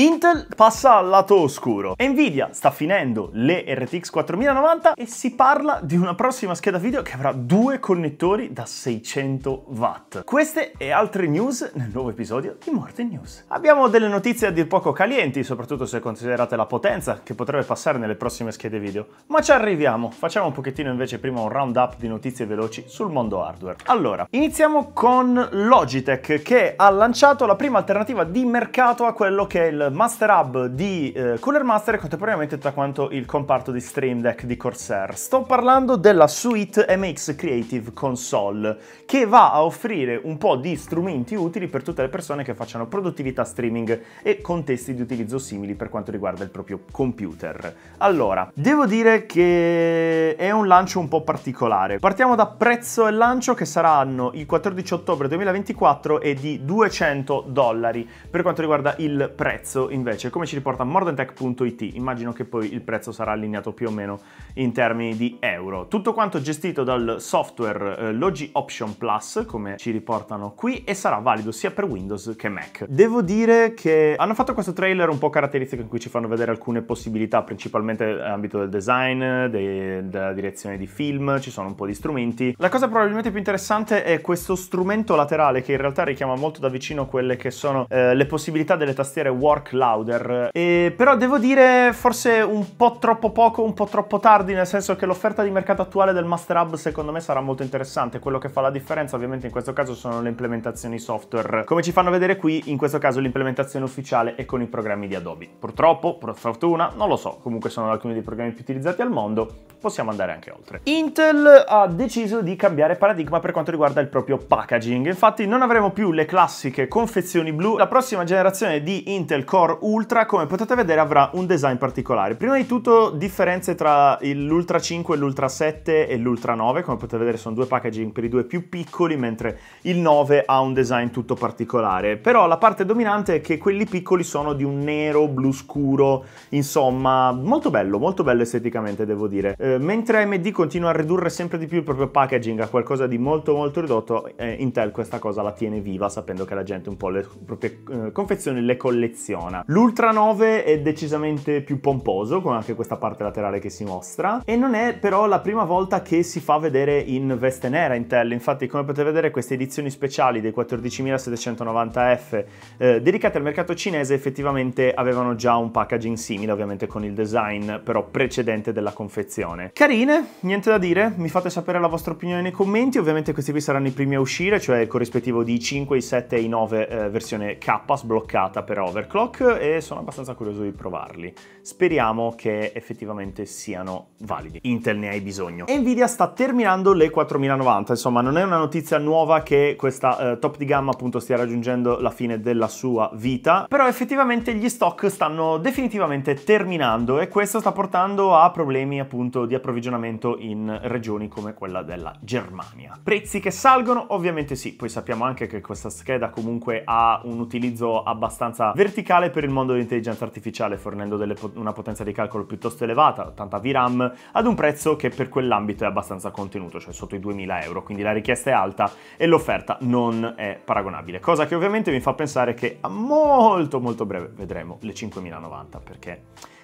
Intel passa al lato oscuro, Nvidia sta finendo le RTX 4090 e si parla di una prossima scheda video che avrà due connettori da 600 watt. Queste e altre news nel nuovo episodio di Morte News. Abbiamo delle notizie a dir poco calienti, soprattutto se considerate la potenza che potrebbe passare nelle prossime schede video, ma ci arriviamo, facciamo un pochettino invece prima un round up di notizie veloci sul mondo hardware. Allora, iniziamo con Logitech che ha lanciato la prima alternativa di mercato a quello che è il Master Hub di eh, Cooler Master e contemporaneamente tutto quanto il comparto di Stream Deck di Corsair. Sto parlando della suite MX Creative Console che va a offrire un po' di strumenti utili per tutte le persone che facciano produttività streaming e contesti di utilizzo simili per quanto riguarda il proprio computer. Allora, devo dire che è un lancio un po' particolare. Partiamo da prezzo e lancio che saranno il 14 ottobre 2024 e di 200 dollari per quanto riguarda il prezzo prezzo invece, come ci riporta mordentech.it, immagino che poi il prezzo sarà allineato più o meno in termini di euro. Tutto quanto gestito dal software eh, Logi Option Plus, come ci riportano qui, e sarà valido sia per Windows che Mac. Devo dire che hanno fatto questo trailer un po' caratteristico in cui ci fanno vedere alcune possibilità, principalmente nell'ambito del design, de della direzione di film, ci sono un po' di strumenti. La cosa probabilmente più interessante è questo strumento laterale che in realtà richiama molto da vicino quelle che sono eh, le possibilità delle tastiere War York Lauder. E, però devo dire forse un po' troppo poco, un po' troppo tardi, nel senso che l'offerta di mercato attuale del Master Hub secondo me sarà molto interessante. Quello che fa la differenza ovviamente in questo caso sono le implementazioni software. Come ci fanno vedere qui, in questo caso l'implementazione ufficiale è con i programmi di Adobe. Purtroppo, per fortuna, non lo so, comunque sono alcuni dei programmi più utilizzati al mondo, possiamo andare anche oltre. Intel ha deciso di cambiare paradigma per quanto riguarda il proprio packaging. Infatti non avremo più le classiche confezioni blu, la prossima generazione di Intel Core Ultra, come potete vedere, avrà un design particolare. Prima di tutto differenze tra l'Ultra 5, l'Ultra 7 e l'Ultra 9, come potete vedere sono due packaging per i due più piccoli, mentre il 9 ha un design tutto particolare. Però la parte dominante è che quelli piccoli sono di un nero, blu scuro, insomma, molto bello, molto bello esteticamente devo dire. Eh, mentre AMD continua a ridurre sempre di più il proprio packaging a qualcosa di molto molto ridotto, eh, Intel questa cosa la tiene viva sapendo che la gente un po' le proprie eh, confezioni le colleziona funziona. L'Ultra 9 è decisamente più pomposo, con anche questa parte laterale che si mostra, e non è però la prima volta che si fa vedere in veste nera Intel, infatti come potete vedere queste edizioni speciali dei 14790F eh, dedicate al mercato cinese effettivamente avevano già un packaging simile, ovviamente con il design però precedente della confezione. Carine, niente da dire, mi fate sapere la vostra opinione nei commenti, ovviamente questi qui saranno i primi a uscire, cioè il corrispettivo di 5, i 7 e i 9 eh, versione K sbloccata per overclock stock e sono abbastanza curioso di provarli. Speriamo che effettivamente siano validi. Intel ne hai bisogno. Nvidia sta terminando le 4090, insomma non è una notizia nuova che questa eh, top di gamma appunto stia raggiungendo la fine della sua vita, però effettivamente gli stock stanno definitivamente terminando e questo sta portando a problemi appunto di approvvigionamento in regioni come quella della Germania. Prezzi che salgono? Ovviamente sì, poi sappiamo anche che questa scheda comunque ha un utilizzo abbastanza verticale essenziale per il mondo dell'intelligenza artificiale, fornendo delle, una potenza di calcolo piuttosto elevata, 80 VRAM, ad un prezzo che per quell'ambito è abbastanza contenuto, cioè sotto i 2000 euro, quindi la richiesta è alta e l'offerta non è paragonabile, cosa che ovviamente mi fa pensare che a molto molto breve vedremo le 5090 perché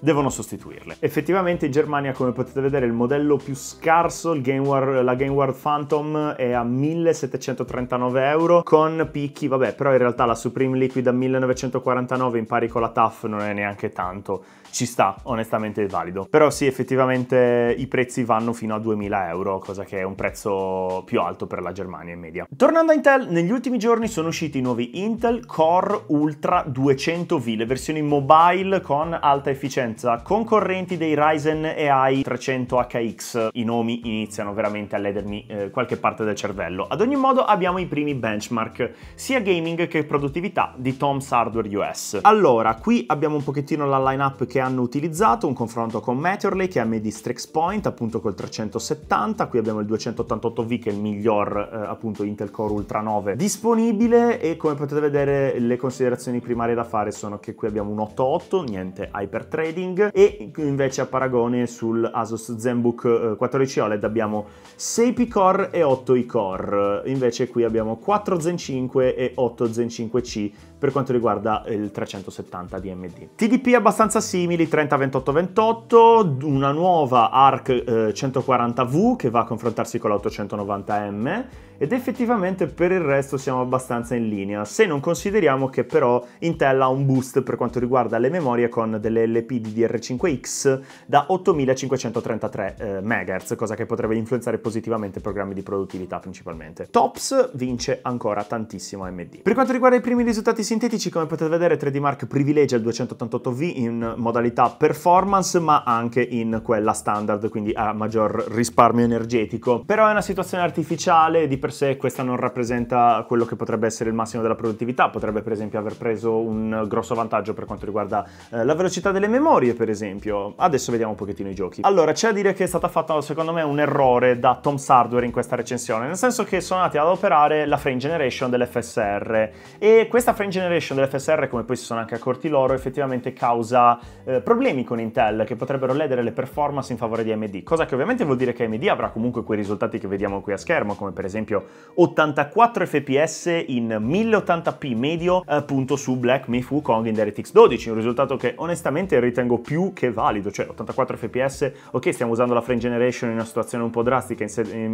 devono sostituirle. Effettivamente in Germania, come potete vedere, il modello più scarso, Gamewar, la GameWard Phantom, è a 1739 euro con picchi, vabbè, però in realtà la Supreme Liquid a 1949 in pari con la TAF non è neanche tanto. Ci sta, onestamente è valido. Però sì, effettivamente i prezzi vanno fino a 2000 euro, cosa che è un prezzo più alto per la Germania in media. Tornando a Intel, negli ultimi giorni sono usciti i nuovi Intel Core Ultra 200V, le versioni mobile con alta efficienza licenza, concorrenti dei Ryzen AI 300 HX. I nomi iniziano veramente a ledermi eh, qualche parte del cervello. Ad ogni modo abbiamo i primi benchmark, sia gaming che produttività, di Tom's Hardware US. Allora, qui abbiamo un pochettino la lineup che hanno utilizzato, un confronto con Meteor Lake e AMD Strix Point, appunto col 370, qui abbiamo il 288V che è il miglior eh, appunto Intel Core Ultra 9 disponibile e come potete vedere le considerazioni primarie da fare sono che qui abbiamo un 88, niente Hyper Thread, trading e invece a paragone sul Asus ZenBook 14 eh, OLED abbiamo 6 P-Core e 8 i-Core, invece qui abbiamo 4 Zen 5 e 8 Zen 5C per quanto riguarda il 370 DMD. TDP abbastanza simili, 30-28-28, una nuova ARC eh, 140V che va a confrontarsi con la 890M ed effettivamente per il resto siamo abbastanza in linea, se non consideriamo che però Intel ha un boost per quanto riguarda le memorie con delle LP DDR5X da 8533 eh, MHz, cosa che potrebbe influenzare positivamente i programmi di produttività principalmente. TOPS vince ancora tantissimo AMD. Per quanto riguarda i primi risultati sintetici come potete vedere 3D Mark privilegia il 288V in modalità performance ma anche in quella standard quindi a maggior risparmio energetico. Però è una situazione artificiale di per sé questa non rappresenta quello che potrebbe essere il massimo della produttività, potrebbe per esempio aver preso un grosso vantaggio per quanto riguarda eh, la velocità delle memorie per esempio. Adesso vediamo un pochettino i giochi. Allora c'è a dire che è stato fatto secondo me un errore da Tom's Hardware in questa recensione nel senso che sono andati ad operare la frame generation dell'FSR e questa frame generation dell'FSR, come poi si sono anche accorti loro, effettivamente causa eh, problemi con Intel che potrebbero ledere le performance in favore di AMD, cosa che ovviamente vuol dire che AMD avrà comunque quei risultati che vediamo qui a schermo, come per esempio 84 fps in 1080p medio appunto eh, su Black Myth Wukong in DirectX 12, un risultato che onestamente ritengo più che valido, cioè 84 fps, ok stiamo usando la frame generation in una situazione un po' drastica in,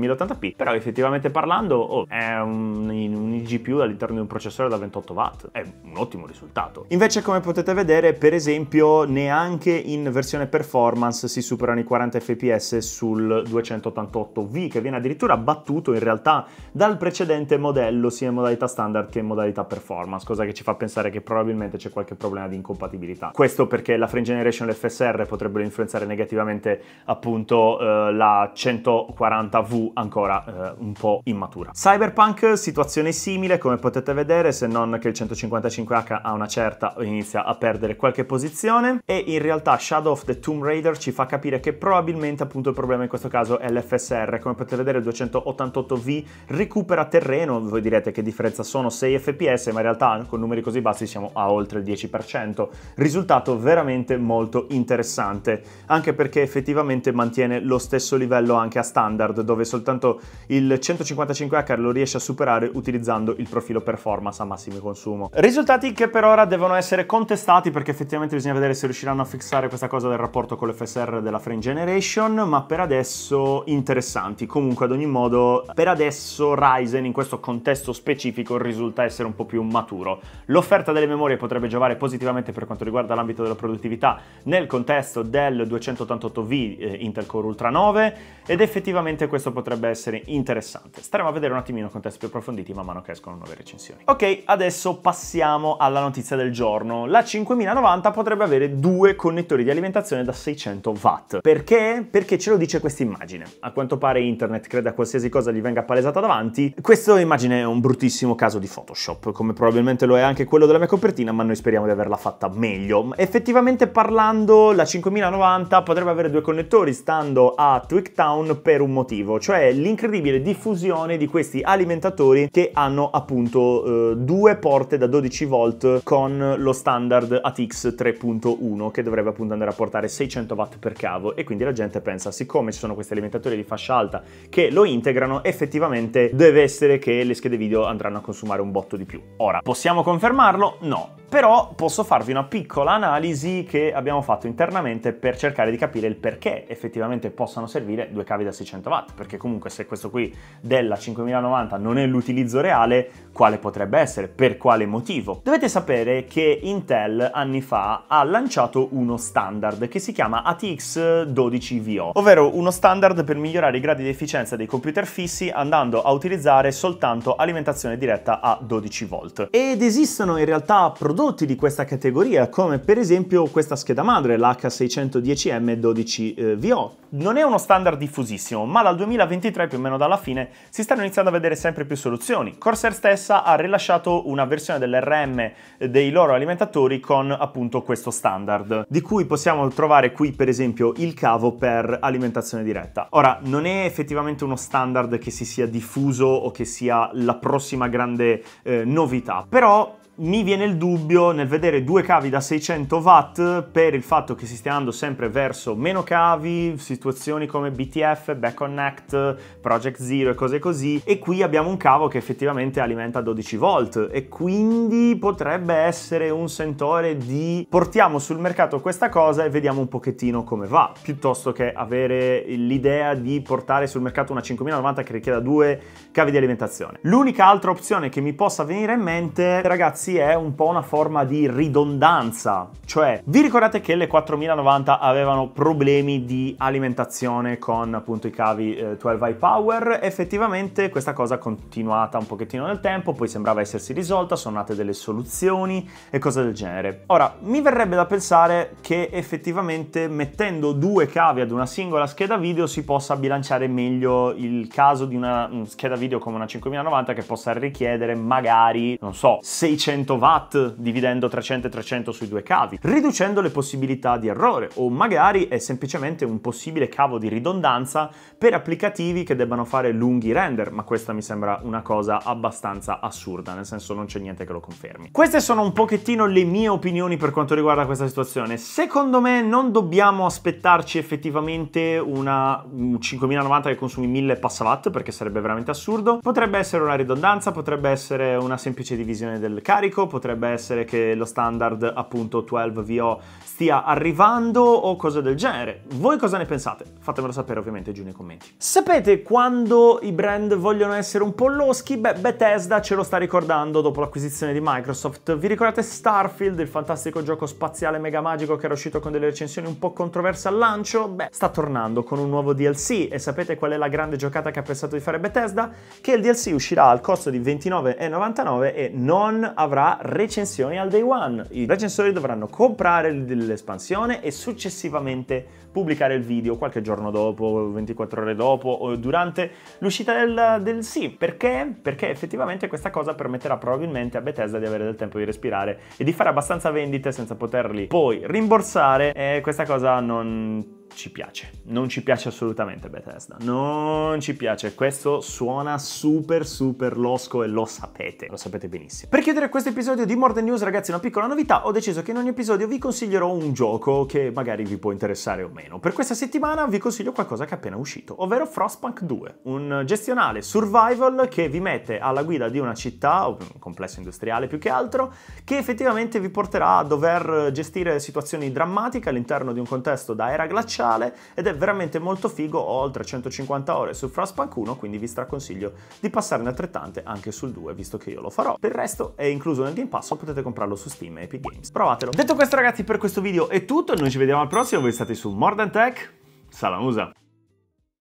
1080p, però effettivamente parlando oh, è un, un GPU all'interno di un processore da 28 watt. È un ottimo risultato. Invece come potete vedere, per esempio, neanche in versione performance si superano i 40 fps sul 288V, che viene addirittura battuto in realtà dal precedente modello sia in modalità standard che in modalità performance, cosa che ci fa pensare che probabilmente c'è qualche problema di incompatibilità. Questo perché la Frame Generation e l'FSR potrebbero influenzare negativamente appunto eh, la 140V ancora eh, un po' immatura. Cyberpunk, situazione simile simile come potete vedere se non che il 155H ha una certa inizia a perdere qualche posizione e in realtà Shadow of the Tomb Raider ci fa capire che probabilmente appunto il problema in questo caso è l'FSR come potete vedere il 288V recupera terreno voi direte che differenza sono 6 fps ma in realtà con numeri così bassi siamo a oltre il 10% risultato veramente molto interessante anche perché effettivamente mantiene lo stesso livello anche a standard dove soltanto il 155H lo riesce a superare utilizzando secondo il profilo performance a massimo consumo. Risultati che per ora devono essere contestati perché effettivamente bisogna vedere se riusciranno a fissare questa cosa del rapporto con l'FSR della frame generation, ma per adesso interessanti. Comunque ad ogni modo, per adesso Ryzen in questo contesto specifico risulta essere un po' più maturo. L'offerta delle memorie potrebbe giovare positivamente per quanto riguarda l'ambito della produttività nel contesto del 288V eh, Intel Core Ultra 9 ed effettivamente questo potrebbe essere interessante. Staremo a vedere un attimino contesti più approfonditi man mano che esco escono nuove recensioni. Ok, adesso passiamo alla notizia del giorno. La 5090 potrebbe avere due connettori di alimentazione da 600 watt. Perché? Perché ce lo dice questa immagine. A quanto pare internet crede a qualsiasi cosa gli venga palesata davanti. Questa immagine è un bruttissimo caso di Photoshop, come probabilmente lo è anche quello della mia copertina, ma noi speriamo di averla fatta meglio. Effettivamente parlando, la 5090 potrebbe avere due connettori, stando a Twicktown per un motivo, cioè l'incredibile diffusione di questi alimentatori che hanno hanno appunto eh, due porte da 12 volt con lo standard ATX 3.1 che dovrebbe appunto andare a portare 600 watt per cavo e quindi la gente pensa siccome ci sono questi alimentatori di fascia alta che lo integrano effettivamente deve essere che le schede video andranno a consumare un botto di più. Ora, possiamo confermarlo? No, però posso farvi una piccola analisi che abbiamo fatto internamente per cercare di capire il perché effettivamente possano servire due cavi da 600 watt, perché comunque se questo qui della 5090 non è l'utilizzo reale, mondiale quale potrebbe essere, per quale motivo. Dovete sapere che Intel anni fa ha lanciato uno standard che si chiama ATX 12VO, ovvero uno standard per migliorare i gradi di efficienza dei computer fissi andando a utilizzare soltanto alimentazione diretta a 12 v Ed esistono in realtà prodotti di questa categoria, come per esempio questa scheda madre, l'H610M 12VO. Non è uno standard diffusissimo, ma dal 2023 più o meno dalla fine si stanno iniziando a vedere sempre più soluzioni. Corsair Corsair stessa ha rilasciato una versione dell'RM dei loro alimentatori con appunto questo standard, di cui possiamo trovare qui per esempio il cavo per alimentazione diretta. Ora, non è effettivamente uno standard che si sia diffuso o che sia la prossima grande eh, novità, però mi viene il dubbio nel vedere due cavi da 600 watt per il fatto che si stia andando sempre verso meno cavi, situazioni come BTF, Back Connect, Project Zero e cose così e qui abbiamo un cavo che effettivamente alimenta 12 volt e quindi potrebbe essere un sentore di portiamo sul mercato questa cosa e vediamo un pochettino come va piuttosto che avere l'idea di portare sul mercato una 5090 che richieda due cavi di alimentazione. L'unica altra opzione che mi possa venire in mente ragazzi ragazzi è un po' una forma di ridondanza, cioè vi ricordate che le 4090 avevano problemi di alimentazione con appunto i cavi eh, 12i power? Effettivamente questa cosa è continuata un pochettino nel tempo, poi sembrava essersi risolta, sono nate delle soluzioni e cose del genere. Ora, mi verrebbe da pensare che effettivamente mettendo due cavi ad una singola scheda video si possa bilanciare meglio il caso di una mm, scheda video come una 5090 che possa richiedere magari, non so, 600 300 watt dividendo 300 e 300 sui due cavi, riducendo le possibilità di errore o magari è semplicemente un possibile cavo di ridondanza per applicativi che debbano fare lunghi render, ma questa mi sembra una cosa abbastanza assurda, nel senso non c'è niente che lo confermi. Queste sono un pochettino le mie opinioni per quanto riguarda questa situazione. Secondo me non dobbiamo aspettarci effettivamente una 5090 che consumi 1000 passawatt perché sarebbe veramente assurdo. Potrebbe essere una ridondanza, potrebbe essere una semplice divisione del carico carico, potrebbe essere che lo standard appunto 12VO stia arrivando o cose del genere. Voi cosa ne pensate? Fatemelo sapere ovviamente giù nei commenti. Sapete quando i brand vogliono essere un po' loschi? Beh, Bethesda ce lo sta ricordando dopo l'acquisizione di Microsoft. Vi ricordate Starfield, il fantastico gioco spaziale mega magico che era uscito con delle recensioni un po' controverse al lancio? Beh, sta tornando con un nuovo DLC e sapete qual è la grande giocata che ha pensato di fare Bethesda? Che il DLC uscirà al costo di 29,99 e non avrà avrà recensioni al day one. I recensori dovranno comprare l'espansione e successivamente pubblicare il video qualche giorno dopo, 24 ore dopo o durante l'uscita del, del sì. Perché? Perché effettivamente questa cosa permetterà probabilmente a Bethesda di avere del tempo di respirare e di fare abbastanza vendite senza poterli poi rimborsare. E questa cosa non ci piace, non ci piace assolutamente Bethesda, non ci piace, questo suona super super losco e lo sapete, lo sapete benissimo. Per chiudere questo episodio di More Than News ragazzi una piccola novità, ho deciso che in ogni episodio vi consiglierò un gioco che magari vi può interessare o meno. Per questa settimana vi consiglio qualcosa che è appena uscito, ovvero Frostpunk 2, un gestionale survival che vi mette alla guida di una città, o un complesso industriale più che altro, che effettivamente vi porterà a dover gestire situazioni drammatiche all'interno di un contesto da era glaciale speciale ed è veramente molto figo, ho oltre 150 ore su Frostpunk 1, quindi vi straconsiglio di passarne altrettante anche sul 2, visto che io lo farò. Per il resto è incluso nel Game Pass, o potete comprarlo su Steam e Epic Games. Provatelo. Detto questo ragazzi, per questo video è tutto, noi ci vediamo al prossimo, voi state su More Than Tech, Salamusa!